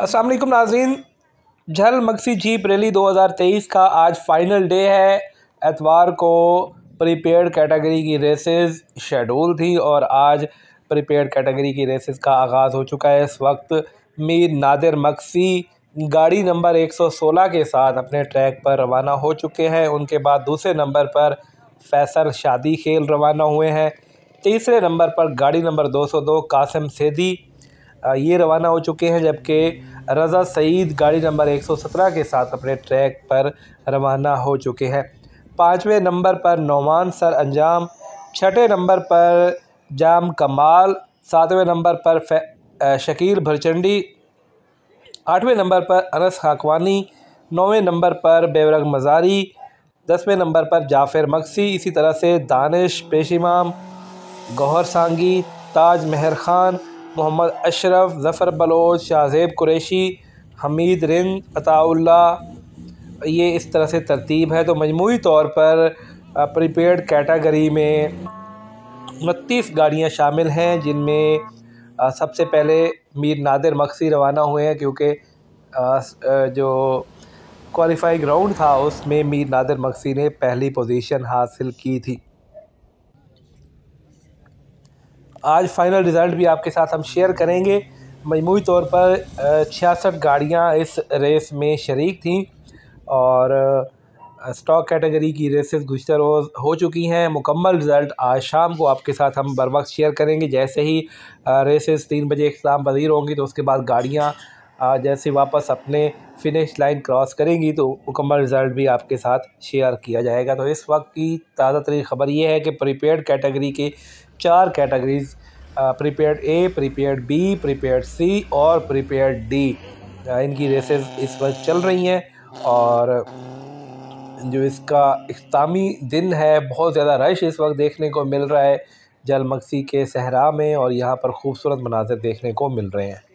असलकुम नाजीन झल मक्सी जीप रैली 2023 का आज फाइनल डे है एतवार को प्रीपेड कैटेगरी की रेसेस शेड्यूल थी और आज प्रीपेड कैटेगरी की रेसेस का आगाज़ हो चुका है इस वक्त मीर नादिर मक्सी गाड़ी नंबर 116 के साथ अपने ट्रैक पर रवाना हो चुके हैं उनके बाद दूसरे नंबर पर फैसल शादी खेल रवाना हुए हैं तीसरे नंबर पर गाड़ी नंबर 202 कासिम सेदी ये रवाना हो चुके हैं जबकि रज़ा सईद गाड़ी नंबर 117 के साथ अपने ट्रैक पर रवाना हो चुके हैं पाँचवें नंबर पर नौमान सर अंजाम छठे नंबर पर जाम कमाल सातवें नंबर पर शकील भरचंडी आठवें नंबर पर अनस खाकवानी नौवें नंबर पर बेवरग मज़ारी दसवें नंबर पर जाफिर मक्सी इसी तरह से दानिश पेशमाम गौहर सांगी ताज मेहर खान मोहम्मद अशरफ ज़फ़र बलोच शाहजेब कुरैशी हमीद रिंद अताउल्ला ये इस तरह से तरतीब है तो मजमू तौर पर प्रीपेड कैटागरी में उनतीस गाड़ियाँ शामिल हैं जिनमें सबसे पहले मीर नादिर मक्सी रवाना हुए हैं क्योंकि जो क्वालिफाइंग राउंड था उसमें मीर नादिर मक्सी ने पहली पोजीशन हासिल की थी आज फाइनल रिज़ल्ट भी आपके साथ हम शेयर करेंगे मजमू तौर पर छियासठ गाड़ियाँ इस रेस में शरीक थीं और स्टॉक कैटेगरी की रेसेस गुजतर रोज़ हो चुकी हैं मुकम्मल रिज़ल्ट आज शाम को आपके साथ हम बर वक्त शेयर करेंगे जैसे ही रेसेस तीन बजे इख्ताम पजीर होंगी तो उसके बाद गाड़ियाँ जैसे वापस अपने फिनिश लाइन क्रॉस करेंगी तो मुकम्मल रिज़ल्ट भी आपके साथ शेयर किया जाएगा तो इस वक्त की ताज़ा तरीन खबर यह है कि प्रीपेड कैटेगरी के चार categories prepaid A prepaid B prepaid C और प्रीपेड डी इनकी रेसेस इस वक्त चल रही हैं और जो इसका अख्तामी दिन है बहुत ज़्यादा रश इस वक्त देखने को मिल रहा है जलमक्सी के सहरा में और यहाँ पर खूबसूरत मनाजिर देखने को मिल रहे हैं